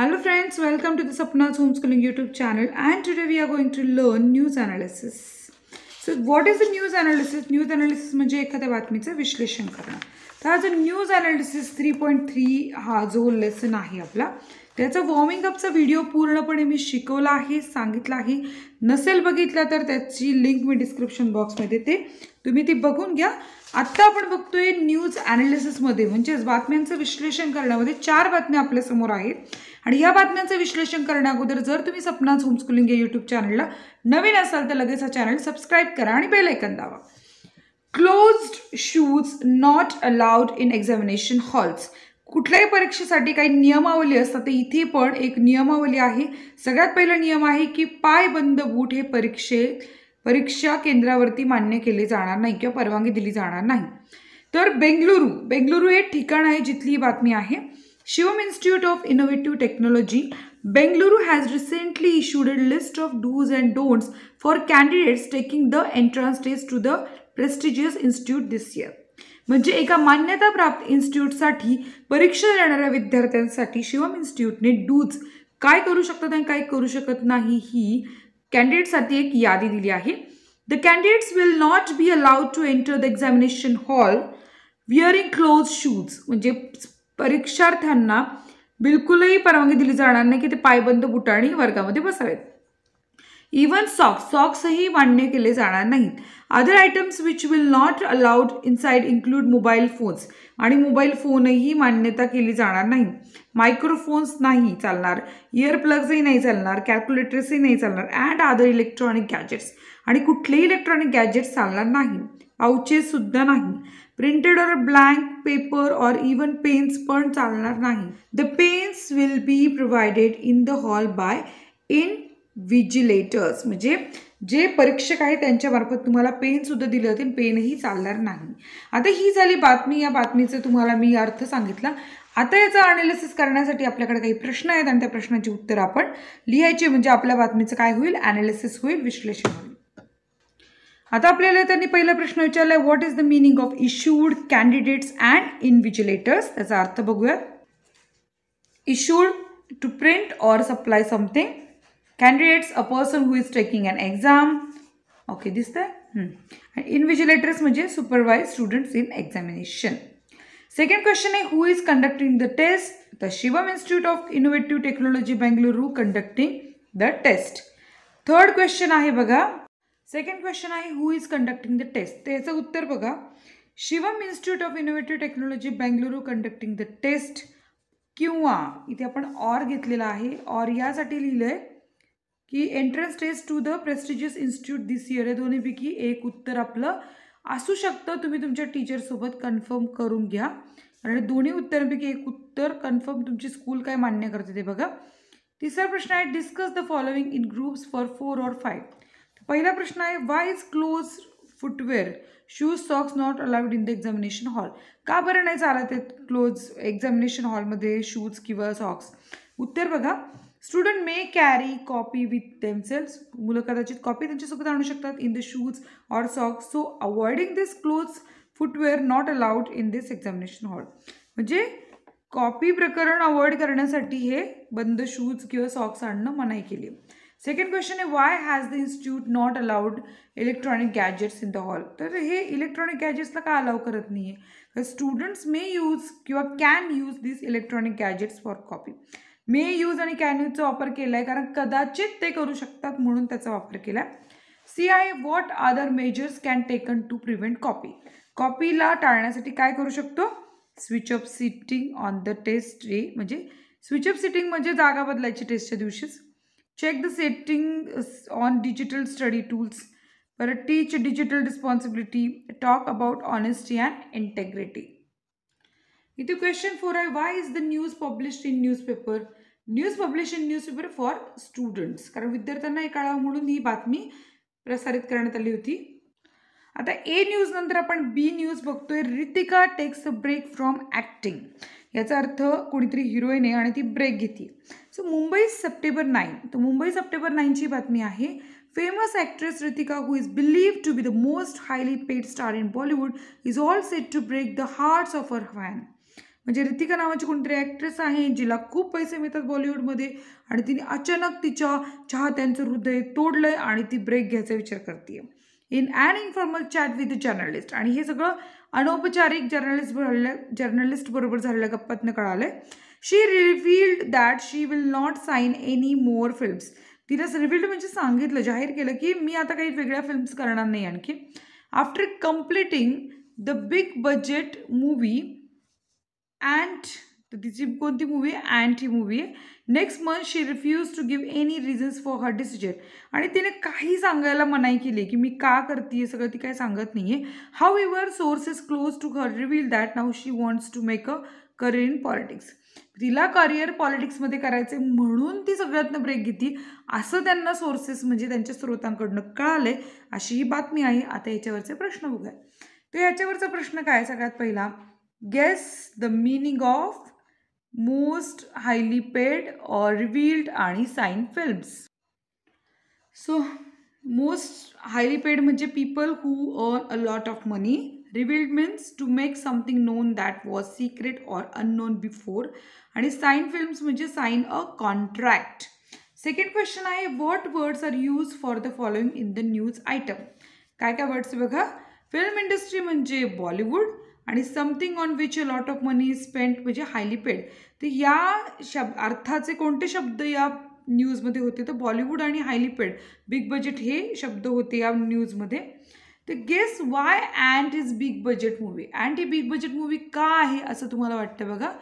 Hello friends, welcome to the Sapna's Homeschooling YouTube channel and today we are going to learn news analysis. So what is the news analysis? News analysis म्हणजे एखाद्या बातमीचं विश्लेषण करणं तर हा जो news analysis three point three हा जो लेसन आहे आपला त्याचा वॉर्मिंग अपचा व्हिडिओ पूर्णपणे मी शिकवला आहे सांगितला आहे नसेल बघितला तर त्याची लिंक मी डिस्क्रिप्शन बॉक्समध्ये ते तुम्ही ती बघून घ्या आत्ता आपण बघतोय न्यूज ॲनालिसिसमध्ये म्हणजेच बातम्यांचं विश्लेषण करण्यामध्ये चार बातम्या आपल्यासमोर आहेत आणि या बातम्यांचं विश्लेषण करण्या अगोदर जर तुम्ही सपनाच होमस्कुलिंग या यूट्यूब चॅनलला नवीन असाल तर लगेच हा चॅनल सबस्क्राईब करा आणि बेलायकन दावा closed shoes not allowed in examination halls कुठल्याही परीक्षेसाठी काही नियमावली असतात तर इथे पण एक नियमावली आहे सगळ्यात पहिला नियम आहे की पाय बंद बूट हे परीक्षे परीक्षा केंद्रावरती मान्य केले जाणार नाही किंवा परवानगी दिली जाणार नाही तर बेंगलुरू बेंगलुरू हे ठिकाण आहे जिथली ही बातमी आहे Shivam institute of innovative technology Bengaluru has recently a list of dos and don'ts for candidates taking the entrance test to the prestigious institute this year म्हणजे एका मान्यताप्राप्त इन्स्टिट्यूटसाठी परीक्षा देणाऱ्या विद्यार्थ्यांसाठी शिवम इन्स्टिट्यूटने डूज काय करू शकतात आणि काय करू शकत नाही ही कॅन्डिडेटसाठी एक यादी दिली आहे the candidates will not be allowed to enter the examination hall wearing close shoes म्हणजे परीक्षार्थ्यांना बिलकुलही परवानगी दिली जाणार नाही की ते पायबंद बुटाणी वर्गामध्ये बसावेत इवन सॉक्स सॉक्सही मान्य केले जाणार नाहीत other items which will not allowed inside include mobile phones आणि मोबाईल फोनही मान्यता केली जाणार नाही मायक्रोफोन्स नाही चालणार इयरप्लग्सही नाही चालणार कॅल्क्युलेटर्सही नाही चालणार अँड अदर इलेक्ट्रॉनिक गॅजेट्स आणि कुठलेही इलेक्ट्रॉनिक गॅजेट्स चालणार नाही पाऊचेससुद्धा नाही printed or blank paper or even pens पण चालणार नाही the pens will be provided in the hall by invigilators म्हणजे जे परीक्षक आहे त्यांच्यामार्फत तुम्हाला पेनसुद्धा दिले होते पेनही चालणार नाही आता ही झाली बातमी या बातमीचं तुम्हाला मी अर्थ सांगितला आता याचा अनालिसिस करण्यासाठी आपल्याकडे काही प्रश्न आहेत आणि त्या प्रश्नाची उत्तर आपण लिहायचे म्हणजे आपल्या बातमीचं काय होईल ॲनालिसिस होईल विश्लेषण होईल आता आपल्याला त्यांनी पहिला प्रश्न विचारलाय what is the meaning of issued candidates and invigilators त्याचा अर्थ बघूया issued to print or supply something candidates a person who is taking an exam okay दिसतंय इनविजिलेटर्स म्हणजे supervise students in examination second question आहे who is conducting the test the Shivam institute of innovative technology Bengaluru conducting the test third question आहे बघा second question आहे who is conducting the test त्याचं उत्तर बघा Shivam institute of innovative technology Bengaluru conducting the test किंवा इथे आपण ऑर घेतलेला आहे ऑर यासाठी लिहिलं आहे की entrance test to the prestigious institute this year हे दोन्हीपैकी एक उत्तर आपलं असू शकतं तुम्ही तुमच्या टीचरसोबत कन्फर्म करून घ्या आणि दोन्ही उत्तरांपैकी एक उत्तर कन्फर्म तुमची स्कूल काय मान्य करते ते बघा तिसरा प्रश्न आहे discuss the following in groups for four or five पहिला प्रश्न आहे why is close footwear shoes socks not allowed in the examination hall का बरं नाही चालत क्लोज एक्झामिनेशन हॉलमध्ये शूज किंवा सॉक्स उत्तर बघा student may carry copy with themselves मुलं कदाचित कॉपी त्यांच्यासोबत आणू शकतात in the shoes or socks so avoiding this clothes footwear not allowed in this examination hall म्हणजे कॉपी प्रकरण अवॉइड करण्यासाठी हे बंद शूज किंवा सॉक्स आणणं मनाई केली सेकंड क्वेश्चन आहे why has the institute not allowed electronic gadgets in the hall तर हे इलेक्ट्रॉनिक गॅजेट्सला का अलाव करत नाही आहे स्टुडंट्स मे यूज किंवा can use this electronic gadgets for copy may use आणि कॅन यूजचा वापर केला आहे कारण कदाचित ते करू शकतात म्हणून त्याचा वापर केला आहे C I what other measures can taken to prevent copy कॉपीला टाळण्यासाठी काय करू शकतो switch off sitting on the test day म्हणजे स्विच ऑफ सिटिंग म्हणजे जागा बदलायची टेस्टच्या दिवशीच check the setting on digital study tools per teach digital responsibility talk about honesty and integrity इथे क्वेश्चन फोर आहे why is the news publish in newspaper news publish in newspaper for students कारण विद्यार्थ्यांना एक आळा म्हणून ही बातमी प्रसारित करण्यात आली होती आता ए न्यूज नंतर आपण बी न्यूज बघतोय Ritika takes a break from acting याचा अर्थ कोणीतरी हिरोईन आहे आणि ती ब्रेक घेते सो मुंबई सप्टेंबर नाईन तर मुंबई सप्टेंबर नाईनची बातमी आहे famous actress Ritika who is believe to be the most highly paid star in Bollywood is all set to break the hearts of her fan म्हणजे रितिका नावाची कोणतरी ॲक्ट्रेस आहे जिला खूप पैसे मिळतात बॉलिवूडमध्ये आणि तिने अचानक तिच्या चाहत्यांचं हृदय तोडलं आहे आणि ती ब्रेक घ्यायचा विचार करते in an informal chat with journalist आणि हे सगळं अनौपचारिक जर्नलिस्ट झालेल्या जर्नलिस्ट बरोबर झालेल्या गप्पातनं कळालं आहे she revealed that she will not sign any more films तिलाच रिव्हिल्ड म्हणजे सांगितलं जाहीर केलं की मी आता काही वेगळ्या फिल्म्स करणार नाही आणखी after completing the big budget movie ant तर तिची कोणती मूवी आहे अँट ही मूवी आहे next month she refuse to give any reasons for her decision आणि तिने काही सांगायला मनाई केली की मी का करते सगळं ती काय सांगत नाही आहे how your sources close to her reveal that now she wants to make a career in politics तिला करिअर पॉलिटिक्समध्ये करायचे म्हणून ती सगळ्यातनं ब्रेक घेते असं त्यांना सोर्सेस म्हणजे त्यांच्या स्रोतांकडनं कळाले अशी ही बातमी आहे आता याच्यावरचे प्रश्न बघूया तर याच्यावरचा प्रश्न काय सगळ्यात पहिला guess the meaning of most highly paid or revealed आणि sign films. So most highly paid म्हणजे people who earn a lot of money. Revealed means to make something known that was secret or unknown before. And sign films म्हणजे sign a contract. Second question आहे what words are used for the following in the news item? काय काय words बघा? Film industry म्हणजे Bollywood, आणि something on which a lot of money is spent म्हणजे highly paid तर या शब अर्थाचे कोणते शब्द या न्यूजमध्ये होते तर बॉलिवूड आणि हायली पेड बिग बजेट हे शब्द होते या न्यूजमध्ये तर guess why ant is big budget movie ant ही बिग बजेट मूवी का आहे असं तुम्हाला वाटतं बघा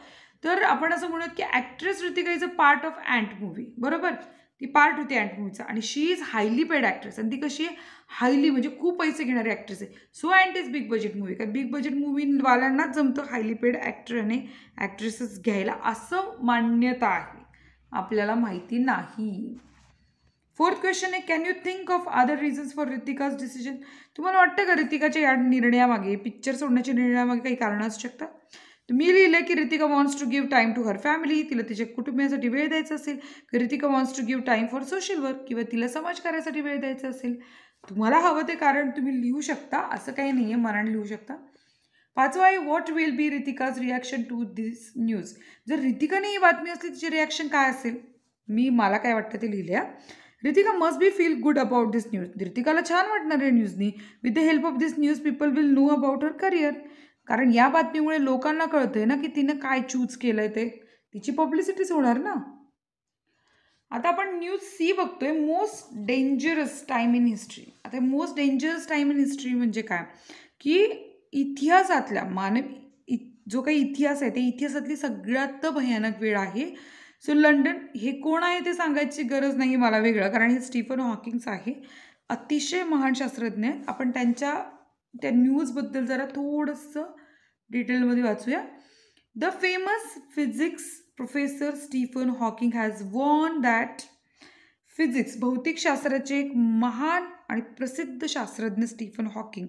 तर आपण असं म्हणूयात की actress is a part of ant movie बरोबर ती पार्ट होती अँड मूवीचा आणि she is highly paid actress आणि ती कशी आहे हायली म्हणजे खूप पैसे घेणारी ॲक्ट्रेस आहे so ant is big budget movie कारण बिग बजेट मूवीवाल्यांनाच जमतं हायली पेड आणि ॲक्ट्रेसेस घ्यायला असं मान्यता आहे आपल्याला माहिती नाही फोर्थ क्वेश्चन आहे can you think of other reasons for Ritika's decision तुम्हाला वाटतं का रितिकाच्या या निर्णयामागे पिक्चर सोडण्याच्या निर्णयामागे काही कारणं असू शकतात तर मी लिहिलं की Ritika wants to give time to her family तिला तिच्या कुटुंबियासाठी वेळ द्यायचा असेल Ritika wants to give time for social work किंवा तिला समाजकार्यासाठी वेळ द्यायचा असेल तुम्हाला हवं ते कारण तुम्ही लिहू शकता असं काही नाही आहे मनाने लिहू शकता पाचवा आहे what will be Ritika's reaction to this news जर रितिकाने ही बातमी असली तिचे रिॲक्शन काय असेल मी मला काय वाटतं ते लिहिल्या Ritika must be feel good about this news रितिकाला छान वाटणार आहे न्यूजनी with the help of this news people will know about her career कारण या बातमीमुळे लोकांना कळतंय ना की तिनं काय चूज केलंय ते तिची पब्लिसिटीच होणार ना आता आपण न्यूज सी बघतोय most dangerous time in history आता most dangerous time in history म्हणजे काय की इतिहासातल्या मानव जो काही इतिहास आहे ते इतिहासातली सगळ्यात भयानक वेळ आहे सो लंडन हे कोण आहे ते सांगायची गरज नाही मला वेगळं कारण हे स्टीफन हॉकिंग्स आहे अतिशय महान शास्त्रज्ञ आहेत आपण त्यांच्या त्या न्यूजबद्दल जरा थोडंसं डिटेलमध्ये वाचूया the famous physics professor Stephen Hawking has वॉन दॅट फिजिक्स भौतिकशास्त्राचे एक महान आणि प्रसिद्ध शास्त्रज्ञ स्टीफन हॉकिंग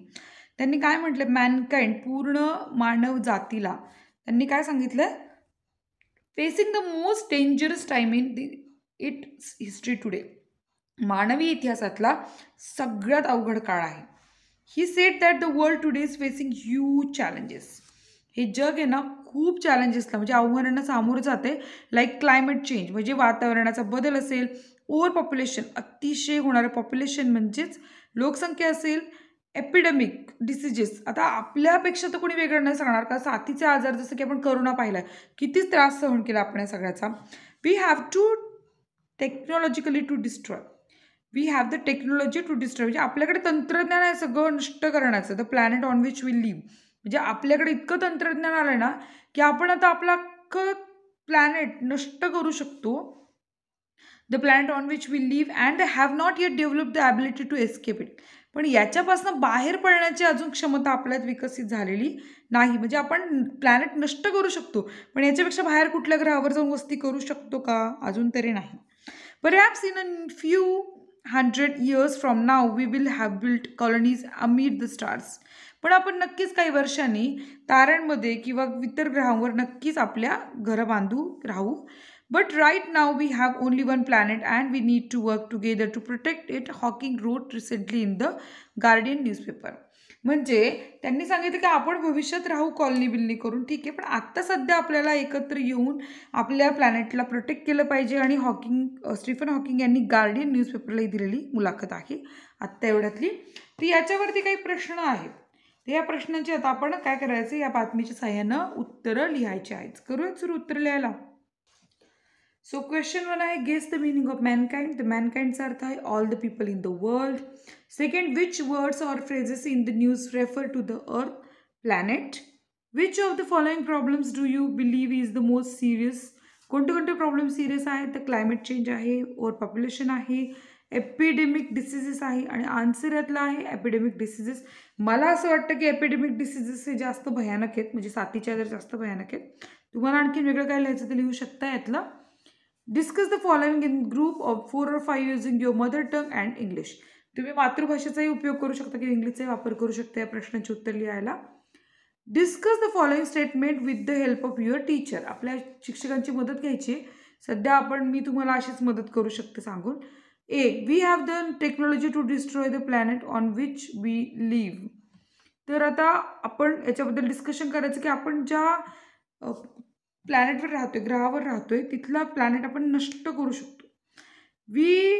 त्यांनी काय म्हटलं मॅनकाइंड पूर्ण मानव जातीला त्यांनी काय सांगितलं facing the most dangerous time in the it history today मानवी इतिहासातला सगळ्यात अवघड काळ आहे he said that the world today is facing huge challenges हे जग आहे ना खूप चॅलेंजेसला म्हणजे आव्हानांना सामोरं जाते लाईक क्लायमेट चेंज म्हणजे वातावरणाचा बदल असेल ओव्हर पॉप्युलेशन अतिशय होणारं पॉप्युलेशन म्हणजेच लोकसंख्या असेल एपिडेमिक डिसिजेस आता आपल्यापेक्षा तर कोणी वेगळं नाही सांगणार का साथीचे आजार जसं की आपण करोना पाहिला कितीच त्रास सहन केला आपण सगळ्याचा we have to technologically to destroy we have the technology to disturb म्हणजे आपल्याकडे तंत्रज्ञान आहे सगळं नष्ट करण्याचं the planet on which we live म्हणजे आपल्याकडे इतकं तंत्रज्ञान आलं ना की आपण आता आपला ख प्लॅनेट नष्ट करू शकतो the planet on which we live and have not yet develop the ability to escape it पण याच्यापासून बाहेर पडण्याची अजून क्षमता आपल्यात विकसित झालेली नाही म्हणजे आपण प्लॅनेट नष्ट करू शकतो पण याच्यापेक्षा बाहेर कुठल्या ग्रहावर जाऊन वस्ती करू शकतो का अजून तरी नाही perhaps in a few hundred years from now we will have built colonies amid the stars पण आपण नक्कीच काही वर्षांनी ताऱ्यांमध्ये किंवा इतर ग्रहांवर नक्कीच आपल्या घरं बांधू राहू but right now we have only one planet and we need to work together to protect it Hawking wrote recently in the Guardian newspaper म्हणजे त्यांनी सांगितलं की आपण भविष्यात राहू कॉलनी बिलनी करून ठीक आहे पण आत्ता सध्या आपल्याला एकत्र येऊन आपल्या प्लॅनेटला प्रोटेक्ट केलं पाहिजे आणि हॉकिंग स्टीफन हॉकिंग यांनी गार्डियन न्यूजपेपरलाही दिलेली मुलाखत आहे आत्ता एवढ्यातली तर याच्यावरती काही प्रश्न आहेत तर या प्रश्नांची आता आपण काय करायचं या बातमीच्या सहाय्यानं उत्तरं लिहायची आहेत करूयात सुरू उत्तर लिहायला सो क्वेश्चन वन आहे guess the meaning of mankind the मॅनकाइंडचा अर्थ आहे all the people in the world second which words or phrases in the news refer to the earth planet which of the following problems do you believe is the most serious कोणते कोणते problem serious आहेत तर climate change आहे over population आहे epidemic diseases आहे आणि answer यातला आहे एपिडेमिक डिसिजेस मला असं वाटतं की एपिडेमिक डिसिजेस हे जास्त भयानक आहेत म्हणजे साथीच्या जर जास्त भयानक आहेत तुम्हाला आणखीन वेगळं काय लिहायचं तर लिहू शकता यातलं discuss the following in group of four or five using your mother tongue and English तुम्ही मातृभाषेचाही उपयोग करू शकता किंवा इंग्लिशचाही वापर करू शकता या प्रश्नाचे उत्तर लिहायला discuss the following statement with the help of your teacher आपल्या शिक्षकांची मदत घ्यायची सध्या आपण मी तुम्हाला अशीच मदत करू शकते सांगून A we have the technology to destroy the planet on which we live तर आता आपण याच्याबद्दल डिस्कशन करायचं की आपण ज्या प्लॅनेटवर राहतोय ग्रहावर राहतोय तिथला प्लॅनेट आपण नष्ट करू शकतो we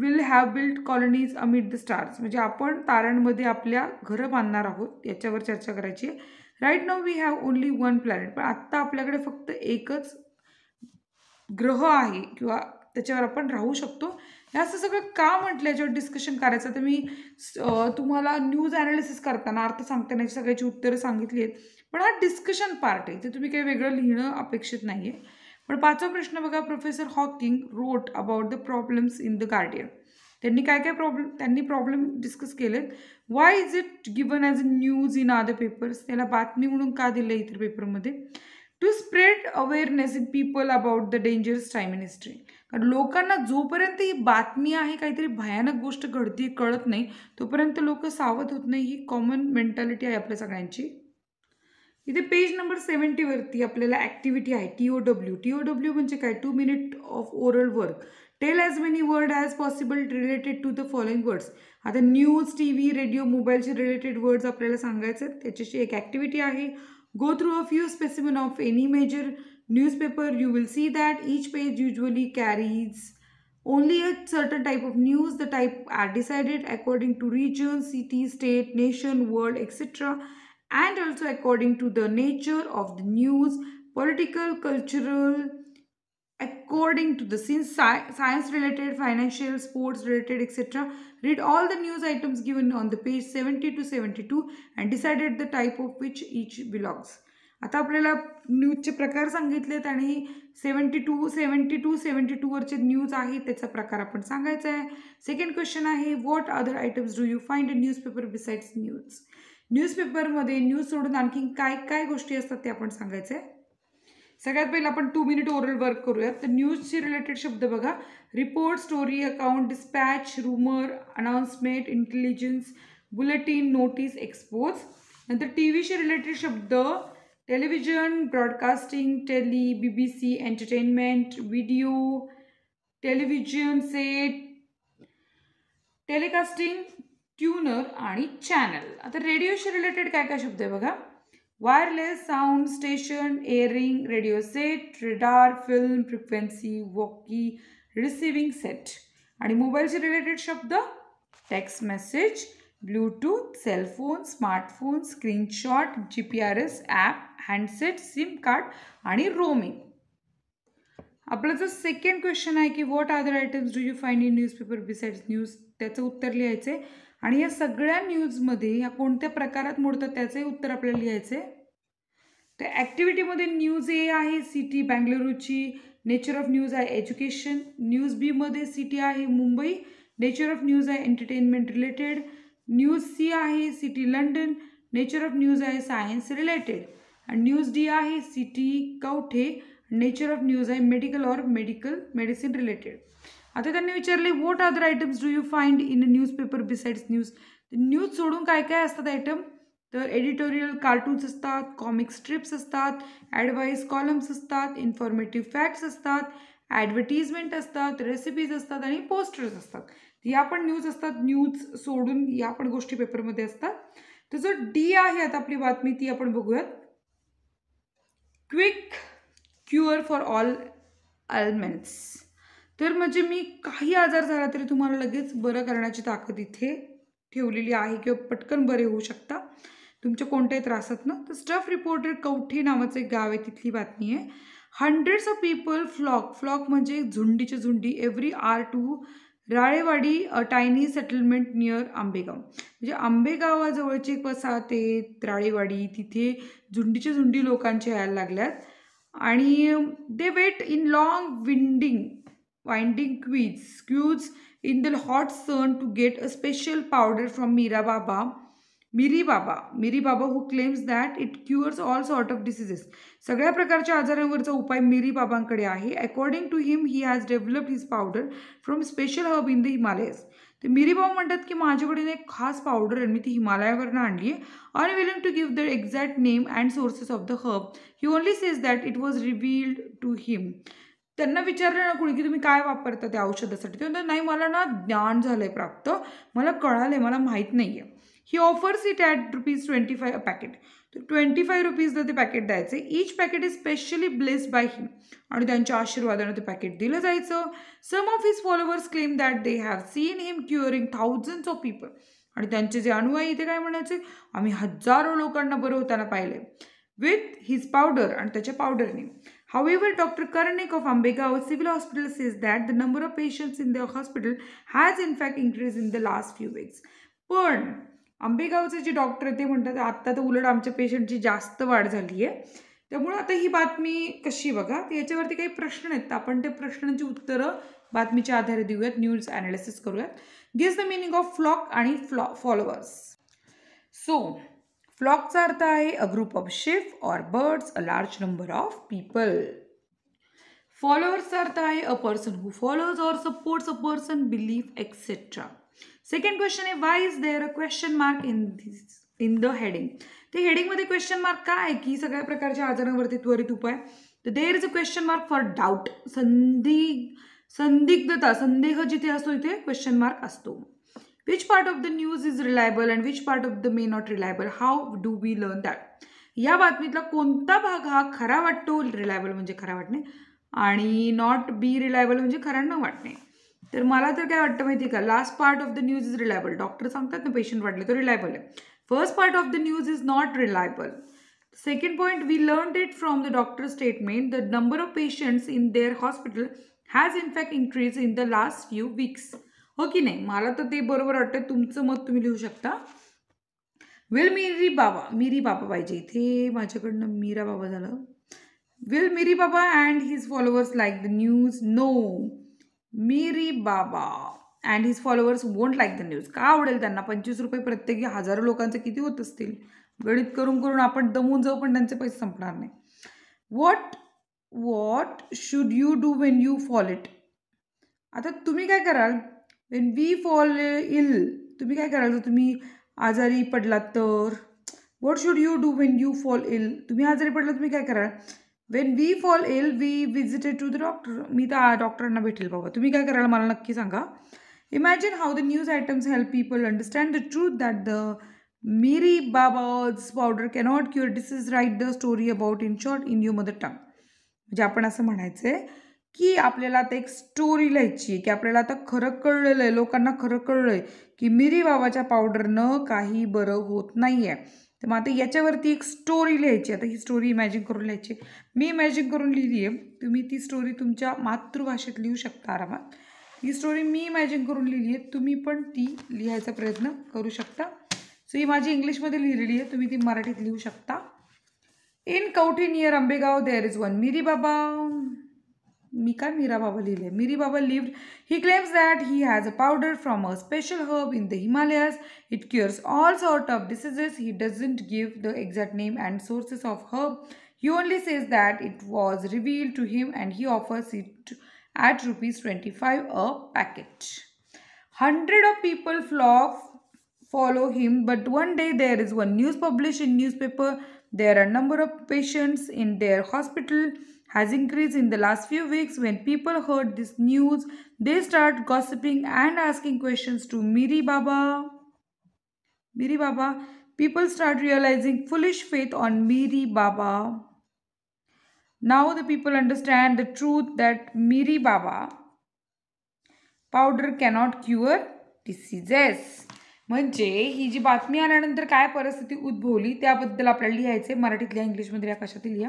will have build colonies amid the stars म्हणजे आपण तारांमध्ये आपल्या घरं बांधणार आहोत याच्यावर चर्चा करायची आहे right now we have only one planet पण आत्ता आपल्याकडे फक्त एकच ग्रह आहे किंवा त्याच्यावर आपण राहू शकतो हे असं सगळं का म्हटलं याच्यावर डिस्कशन करायचं तर मी तुम्हाला न्यूज ॲनालिसिस करताना अर्थ सांगताना सगळ्याची उत्तरं सांगितली आहेत पण हा डिस्कशन पार्ट आहे ते तुम्ही काही वेगळं लिहिणं अपेक्षित नाही आहे पण पाचवा प्रश्न बघा professor Hawking wrote about the problems in the Guardian त्यांनी काय काय प्रॉब्लेम त्यांनी प्रॉब्लेम डिस्कस केलेत why is it given as a news in other papers त्याला बातमी म्हणून का दिलं इतर पेपरमध्ये to spread awareness in people about the dangerous time in history कारण लोकांना जोपर्यंत ही बातमी आहे काहीतरी भयानक गोष्ट घडती कळत नाही तोपर्यंत लोक सावध होत नाही ही कॉमन मेंटॅलिटी आहे आपल्या सगळ्यांची इथे पेज नंबर सेवन्टीवरती आपल्याला ॲक्टिव्हिटी आहे T O W T O W म्हणजे काय two minute of oral work tell as many word as possible related to the following words आता न्यूज टी व्ही रेडिओ मोबाईलचे रिलेटेड वर्ड्स आपल्याला सांगायचे आहेत त्याच्याशी एक ॲक्टिव्हिटी आहे go through a few specimen of any major newspaper you will see that each page usually carries only a certain type of news the type are decided according to region city state nation world etcetera and also according to the nature of the news, political, cultural, according to the since science related, financial, sports related, etc. Read all the news items given on the page 70 to 72 and decided the type of which each belongs. आता आपल्याला न्यूजचे प्रकार सांगितलेत आणि seventy two seventy two seventy news आहे त्याचा प्रकार आपण सांगायचा आहे सेकंड क्वेश्चन आहे what other items do you find a newspaper besides news न्यूजपेपरमध्ये न्यूज सोडून आणखी काय काय गोष्टी असतात ते आपण सांगायचं आहे सगळ्यात पहिलं आपण टू मिनिट ओरल वर्क करूयात तर न्यूजशी रिलेटेड शब्द बघा report story account dispatch rumour announcement intelligence bulletin notice expose नंतर टी व्हीशी रिलेटेड शब्द television broadcasting tele B B C entertainment video television set telecasting tuner आणि चॅनल आता रेडिओशी रिलेटेड काय काय शब्द आहे बघा wireless sound station airing radio set radar film frequency walkie receiving set आणि मोबाईलशी रिलेटेड शब्द text message Bluetooth cellphone smartphone screenshot G P R S app handset SIM card आणि रोमिंग आपला जो सेकंड क्वेश्चन आहे की what other items do you find in newspaper besides news त्याचं उत्तर लिहायचं आहे आणि या सगळ्या न्यूजमध्ये या कोणत्या प्रकारात मोडतात त्याचंही उत्तर आपल्याला लिहायचं आहे तर ॲक्टिव्हिटीमध्ये न्यूज ए आहे सिटी बँगलुरूची नेचर ऑफ न्यूज आहे एज्युकेशन न्यूज बीमध्ये सिटी आहे मुंबई नेचर ऑफ न्यूज आहे एंटरटेनमेंट रिलेटेड न्यूज सी आहे city London nature of news आहे सायन्स रिलेटेड आणि न्यूज डी आहे city Kavathe nature of news आहे मेडिकल और मेडिकल मेडिसिन रिलेटेड आता त्यांनी विचारले what other items do you find in a newspaper besides news news सोडून काय काय असतात आयटम तर एडिटोरियल कार्टून्स असतात कॉमिक स्ट्रिप्स असतात ॲडवाईस कॉलम्स असतात इन्फॉर्मेटिव्ह फॅक्ट्स असतात ॲडव्हर्टिजमेंट असतात रेसिपीज असतात आणि पोस्टर्स असतात या पण न्यूज असतात न्यूज सोडून या पण गोष्टी पेपरमध्ये असतात तर जो डी आहे आता आपली बातमी ती आपण बघूयात quick cure for all ailments तर म्हणजे मी काही आजार झाला तरी तुम्हाला लगेच बरं करण्याची ताकद इथे ठेवलेली आहे किंवा पटकन बरे होऊ शकता तुमच्या कोणत्याही त्रासात ना तर स्टफ रिपोर्टेड कवठी नावाचं एक गाव आहे तिथली बातमी आहे hundreds of people flock flock म्हणजे झुंडीच्या झुंडी every are to Ralewadi tiny settlement near Ambegaon म्हणजे आंबेगावाजवळची एक वसाहत आहे राळेवाडी तिथे झुंडीच्या झुंडी लोकांच्या यायला लागल्यात आणि they wait in long winding winding quids skews in the hot sun to get a special powder from Mira Baba. मिरी Baba Miri Baba who claims that it cures all sort of diseases सगळ्या प्रकारच्या आजारांवरचा उपाय मिरी बाबांकडे आहे according to him he has developed his powder from special herb in the Himalayas तर मिरी बाबा म्हणतात की माझ्याकडे एक खास पावडर आहे मी ती हिमालयावरनं आणली आहे unwilling to give the exact name and sources of the herb he only says that it was revealed to him त्यांना विचारलं ना कुणी की तुम्ही काय वापरता त्या औषधासाठी ते म्हणतात नाही मला ना ज्ञान झालं आहे प्राप्त मला कळालं आहे मला माहीत नाही आहे he offers it at rupees twenty five packet तर ट्वेंटी फाय रुपीजला ते पॅकेट द्यायचे each packet is specially bless by him आणि त्यांच्या आशीर्वादानं ते पॅकेट दिलं जायचं some of his followers claim that they have seen him curing thousands of people आणि त्यांचे जे अनुयायी ते काय म्हणायचे आम्ही हजारो लोकांना बरं होताना पाहिले विथ हिज पावडर आणि त्याच्या पावडरने However, Dr. Doctor of Ambega Civil Hospital says that the number of patients in their hospital has in fact increased in the last few weeks. पण आंबेगावचे जे डॉक्टर आहे ते म्हणतात आत्ता तर उलट आमच्या पेशंटची जास्त वाढ झाली आहे त्यामुळं आता ही बातमी कशी बघा याच्यावरती काही प्रश्न आहेत आपण त्या प्रश्नांची उत्तरं बातमीच्या आधारे देऊयात न्यूज ॲनालिसिस करूयात guess the meaning of flock आणि फ्लॉ फॉलोअर्स सो फ्लॉकचा अर्थ आहे a group of sheep or birds a large number of people फॉलोअर्सचा अर्थ आहे a person who followers or supports a person belief etcetera second question आहे why is there a question mark in this in the heading ते हेडिंगमध्ये question mark काय आहे की सगळ्या प्रकारच्या आजारांवरती त्वरित उपाय तर there is a question mark for doubt संधी संदिग्धता संदेह जिथे असतो इथे क्वेश्चन मार्क असतो which part of the news is reliable and which part of the may not reliable how do we learn that या बातमीतला कोणता भाग हा खरा वाटतो रिलायबल म्हणजे खरा वाटणे आणि नॉट बी रिलायबल म्हणजे खरा न वाटणे तर मला तर काय वाटतं माहिती का last part of the news is reliable doctor सांगतात ना पेशंट वाटले तर रिलायबल आहे first part of the news is not reliable second point we learn it from the doctor statement the number of patients in there hospital has in fact increase increase in the last few weeks हो की नाही मला तर ते बरोबर वाटतं तुमचं मत तुम्ही लिहू शकता विल मिरी बाबा मिरी बाबा पाहिजे इथे माझ्याकडनं मीरा बाबा झालं will Miri Baba and his followers like the news no Miri Baba and his followers won't like the news का आवडेल त्यांना पंचवीस रुपये प्रत्येकी हजारो लोकांचं किती होत असतील गणित करून करून आपण दमून जाऊ पण त्यांचे पैसे संपणार नाही what what should you do when you fall it आता तुम्ही काय कराल वेन वी फॉल इल तुम्ही काय कराल जर तुम्ही आजारी पडलात तर what should you do when you fall ill तुम्ही आजारी पडला तुम्ही काय कराल when we fall ill we visited to the doctor मी तर डॉक्टरांना भेटेल बाबा तुम्ही काय कराल मला नक्की सांगा imagine how the news items help people understand the truth that the Miri Baba's powder cannot cure diseases write the story about in short in your mother tongue म्हणजे आपण असं म्हणायचं आहे की आपल्याला आता एक स्टोरी लिहायची की आपल्याला आता खरं कळलेलं आहे लोकांना खरं कळलं आहे की मिरी बाबाच्या पावडरनं काही बरं होत नाही आहे तर मग आता याच्यावरती एक स्टोरी लिहायची आता ही स्टोरी इमॅजिन करून लिहायची मी इमॅजिन करून लिहिली आहे तुम्ही ती स्टोरी तुमच्या मातृभाषेत लिहू शकता आरामात ही स्टोरी मी इमॅजिन करून लिहिली आहे तुम्ही पण ती लिहायचा प्रयत्न करू शकता सो ही माझी इंग्लिशमध्ये लिहिलेली आहे तुम्ही ती मराठीत लिहू शकता in Kauthi near Ambegaon there is one Miri Baba Mika Mirabhava Lile. Mirabhava lived. He claims that he has a powder from a special herb in the Himalayas. It cures all sorts of diseases. He doesn't give the exact name and sources of herb. He only says that it was revealed to him and he offers it at rupees 25 a package. Hundred of people flock follow him but one day there is one news published in newspaper. There are number of patients in their hospital. has increased in the last few weeks. When people heard this news, they start gossiping and asking questions to Miri Baba. Miri Baba, people start realizing foolish faith on Miri Baba. Now the people understand the truth that Miri Baba powder cannot cure diseases. म्हणजे ही जी बातमी आल्यानंतर काय परिस्थिती उद्भवली त्याबद्दल आपल्याला लिहायचं आहे मराठीतल्या इंग्लिशमध्ये या कशात लिहा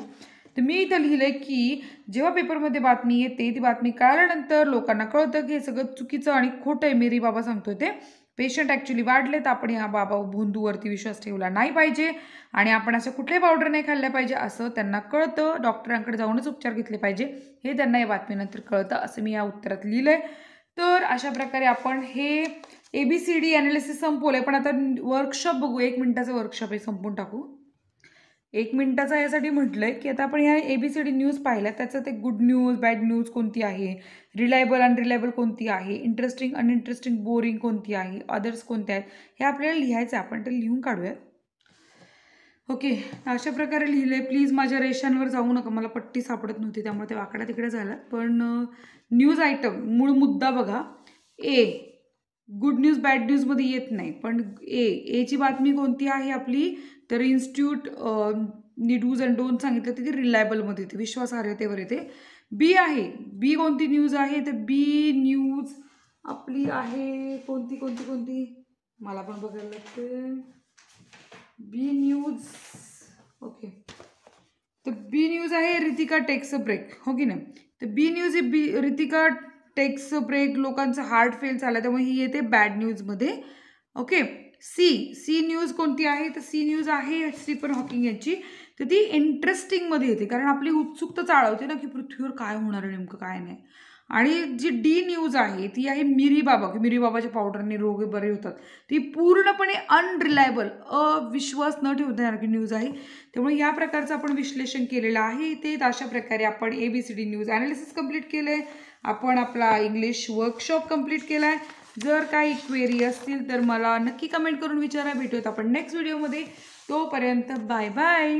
तर मी इथं लिहिलं आहे की जेव्हा पेपरमध्ये बातमी येते ती बातमी कळल्यानंतर लोकांना कळतं की हे सगळं चुकीचं आणि खोटं आहे मेरी बाबा सांगतो ते पेशंट ॲक्च्युली तर आपण ह्या बाबा भोंदूवरती विश्वास ठेवला नाही पाहिजे आणि आपण असं कुठल्याही पावडर नाही खाल्ल्या पाहिजे असं त्यांना कळतं डॉक्टरांकडे जाऊनच उपचार घेतले पाहिजे हे त्यांना या बातमीनंतर कळतं असं मी या उत्तरात लिहिलं तर अशा प्रकारे आपण हे A B C D analysis संपवलं आहे पण आता वर्कशॉप बघू एक मिनटाचं वर्कशॉप हे संपून टाकू एक मिनटाचा यासाठी म्हटलं आहे की आता आपण या A B C D news पाहिल्या त्याचं ते गुड न्यूज बॅड न्यूज कोणती आहे रिलायबल अनरिलायबल कोणती आहे इंटरेस्टिंग अनइंटरेस्टिंग बोरिंग कोणती आहे अदर्स कोणत्या आहेत हे आपल्याला लिहायचं आहे आपण ते लिहून काढूयात ओके अशा प्रकारे लिहिलं आहे प्लीज माझ्या रेषांवर जाऊ नका मला पट्टी सापडत नव्हती त्यामुळे ते वाकडा तिकडे झाला पण न्यूज आयटम मूळ मुद्दा बघा ए गुड न्यूज बॅड न्यूजमध्ये येत नाही पण ए एची बातमी कोणती आहे आपली तर इन्स्टिट्यूट नी डूज अँड डोंट सांगितलं तिथे रिलायबलमध्ये येते विश्वासार्हतेवर येते बी आहे बी कोणती न्यूज आहे तर बी न्यूज आपली आहे कोणती कोणती कोणती मला पण बघायला लागते बी न्यूज ओके तर बी न्यूज आहे रितिका टेक्स ब्रेक हो की नाही तर बी न्यूज हे बी रितिका टेक्स ब्रेक लोकांचं हार्ट फेल झालं त्यामुळे ही येते बॅड न्यूजमध्ये ओके सी सी न्यूज कोणती आहे तर सी न्यूज आहे स्टीफन हॉकिंग यांची तर ती इंटरेस्टिंगमध्ये येते कारण आपली उत्सुकता चाळवते ना की पृथ्वीवर काय होणार नेमकं काय नाही आणि जी डी न्यूज आहे ती आहे मिरी बाबा की मिरी पावडरने रोग बरे होतात ती पूर्णपणे अनरिलायबल अविश्वास न ठेवण्यासारखी न्यूज आहे त्यामुळे या प्रकारचं आपण विश्लेषण केलेलं आहे ते अशा प्रकारे आपण A B C D news analysis complete केलं आहे आपण आपला इंग्लिश वर्कशॉप कंप्लीट केला आहे जर काही क्वेरी असतील तर मला नक्की कमेंट करून विचारा भेटूयात आपण नेक्स्ट व्हिडिओमध्ये तोपर्यंत बाय बाय